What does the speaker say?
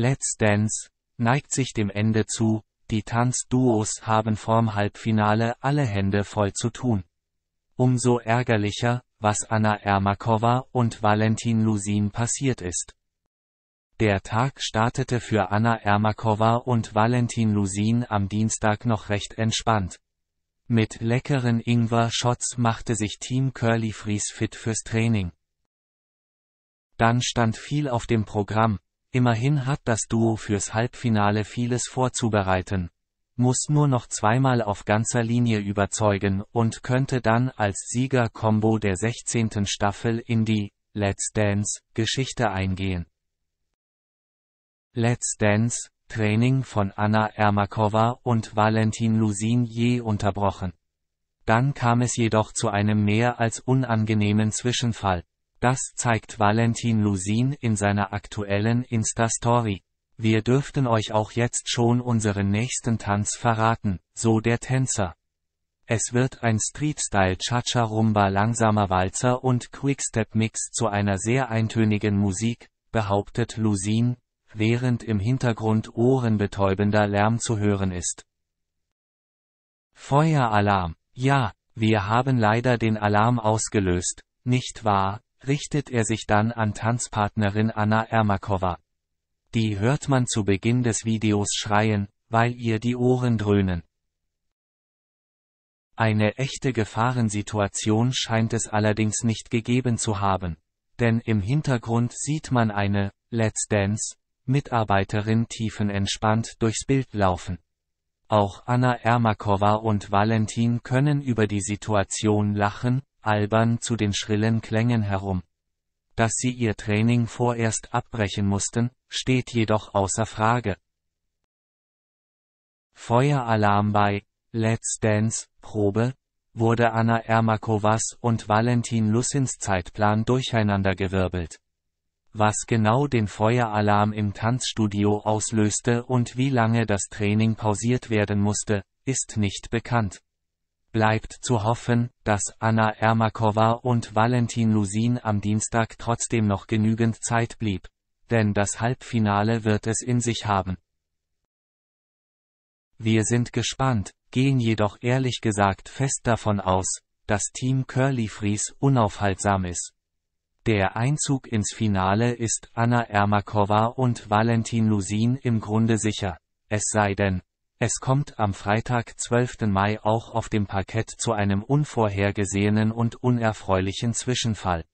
Let's Dance neigt sich dem Ende zu, die Tanzduos haben vorm Halbfinale alle Hände voll zu tun. Umso ärgerlicher, was Anna Ermakova und Valentin Lusin passiert ist. Der Tag startete für Anna Ermakova und Valentin Lusin am Dienstag noch recht entspannt. Mit leckeren Ingwer-Shots machte sich Team Curly Fries fit fürs Training. Dann stand viel auf dem Programm, Immerhin hat das Duo fürs Halbfinale vieles vorzubereiten. Muss nur noch zweimal auf ganzer Linie überzeugen und könnte dann als Sieger-Kombo der 16. Staffel in die Let's Dance Geschichte eingehen. Let's Dance Training von Anna Ermakova und Valentin Lusin je unterbrochen. Dann kam es jedoch zu einem mehr als unangenehmen Zwischenfall. Das zeigt Valentin Lusin in seiner aktuellen Insta-Story. Wir dürften euch auch jetzt schon unseren nächsten Tanz verraten, so der Tänzer. Es wird ein Street-Style Cha-Cha-Rumba langsamer Walzer und Quickstep-Mix zu einer sehr eintönigen Musik, behauptet Lusin, während im Hintergrund ohrenbetäubender Lärm zu hören ist. Feueralarm. Ja, wir haben leider den Alarm ausgelöst, nicht wahr? richtet er sich dann an Tanzpartnerin Anna Ermakova. Die hört man zu Beginn des Videos schreien, weil ihr die Ohren dröhnen. Eine echte Gefahrensituation scheint es allerdings nicht gegeben zu haben. Denn im Hintergrund sieht man eine, Let's Dance, Mitarbeiterin tiefenentspannt durchs Bild laufen. Auch Anna Ermakova und Valentin können über die Situation lachen, albern zu den schrillen Klängen herum. Dass sie ihr Training vorerst abbrechen mussten, steht jedoch außer Frage. Feueralarm bei Let's Dance Probe wurde Anna Ermakovas und Valentin Lussins Zeitplan durcheinandergewirbelt. Was genau den Feueralarm im Tanzstudio auslöste und wie lange das Training pausiert werden musste, ist nicht bekannt bleibt zu hoffen, dass Anna Ermakova und Valentin Lusin am Dienstag trotzdem noch genügend Zeit blieb. Denn das Halbfinale wird es in sich haben. Wir sind gespannt, gehen jedoch ehrlich gesagt fest davon aus, dass Team Curly Fries unaufhaltsam ist. Der Einzug ins Finale ist Anna Ermakova und Valentin Lusin im Grunde sicher, es sei denn, es kommt am Freitag 12. Mai auch auf dem Parkett zu einem unvorhergesehenen und unerfreulichen Zwischenfall.